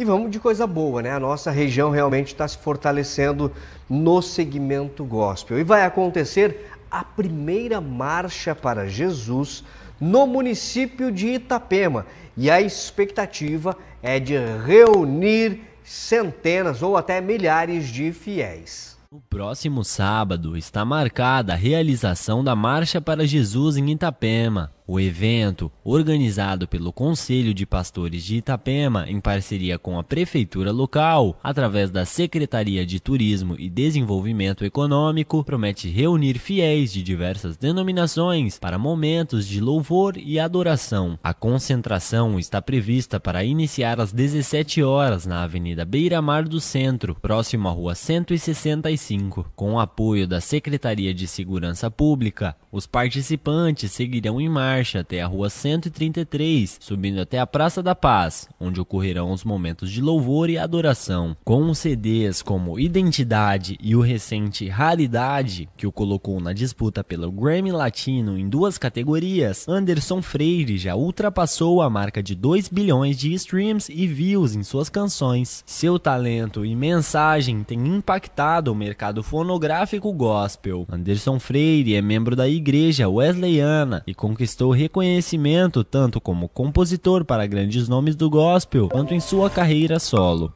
E vamos de coisa boa, né? A nossa região realmente está se fortalecendo no segmento gospel. E vai acontecer a primeira marcha para Jesus no município de Itapema. E a expectativa é de reunir centenas ou até milhares de fiéis. No próximo sábado está marcada a realização da Marcha para Jesus em Itapema. O evento, organizado pelo Conselho de Pastores de Itapema, em parceria com a Prefeitura local, através da Secretaria de Turismo e Desenvolvimento Econômico, promete reunir fiéis de diversas denominações para momentos de louvor e adoração. A concentração está prevista para iniciar às 17 horas na Avenida Beira Mar do Centro, próximo à Rua 165. Com o apoio da Secretaria de Segurança Pública, os participantes seguirão em marcha marcha até a Rua 133, subindo até a Praça da Paz, onde ocorrerão os momentos de louvor e adoração. Com CDs como Identidade e o recente Raridade, que o colocou na disputa pelo Grammy Latino em duas categorias, Anderson Freire já ultrapassou a marca de 2 bilhões de streams e views em suas canções. Seu talento e mensagem têm impactado o mercado fonográfico gospel. Anderson Freire é membro da igreja wesleyana e conquistou conquistou reconhecimento tanto como compositor para grandes nomes do gospel quanto em sua carreira solo.